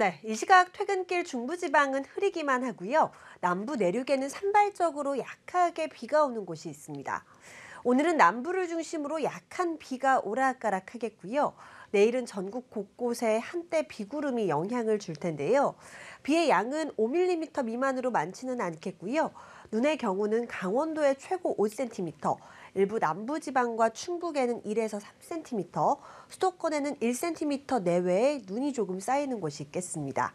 네, 이 시각 퇴근길 중부지방은 흐리기만 하고요. 남부 내륙에는 산발적으로 약하게 비가 오는 곳이 있습니다. 오늘은 남부를 중심으로 약한 비가 오락가락하겠고요. 내일은 전국 곳곳에 한때 비구름이 영향을 줄 텐데요. 비의 양은 5mm 미만으로 많지는 않겠고요. 눈의 경우는 강원도에 최고 5cm, 일부 남부지방과 충북에는 1에서 3cm, 수도권에는 1cm 내외에 눈이 조금 쌓이는 곳이 있겠습니다.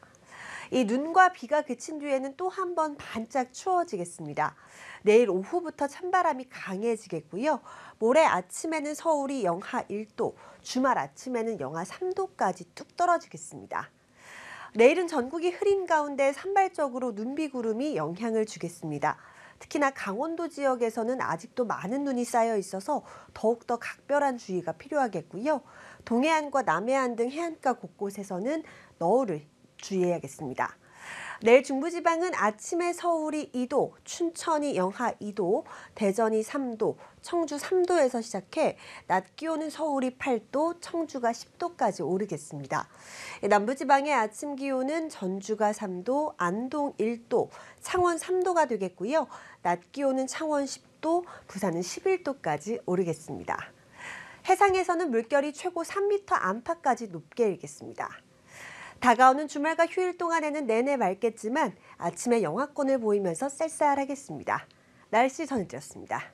이 눈과 비가 그친 뒤에는 또 한 번 반짝 추워지겠습니다. 내일 오후부터 찬바람이 강해지겠고요. 모레 아침에는 서울이 영하 1도, 주말 아침에는 영하 3도까지 뚝 떨어지겠습니다. 내일은 전국이 흐린 가운데 산발적으로 눈비 구름이 영향을 주겠습니다. 특히나 강원도 지역에서는 아직도 많은 눈이 쌓여 있어서 더욱더 각별한 주의가 필요하겠고요. 동해안과 남해안 등 해안가 곳곳에서는 너울을 주의해야겠습니다. 내일 중부지방은 아침에 서울이 2도, 춘천이 영하 2도, 대전이 3도, 청주 3도에서 시작해 낮 기온은 서울이 8도, 청주가 10도까지 오르겠습니다. 남부지방의 아침 기온은 전주가 3도, 안동 1도, 창원 3도가 되겠고요. 낮 기온은 창원 10도, 부산은 11도까지 오르겠습니다. 해상에서는 물결이 최고 3m 안팎까지 높게 일겠습니다. 다가오는 주말과 휴일 동안에는 내내 맑겠지만 아침에 영하권을 보이면서 쌀쌀하겠습니다. 날씨 전해드렸습니다.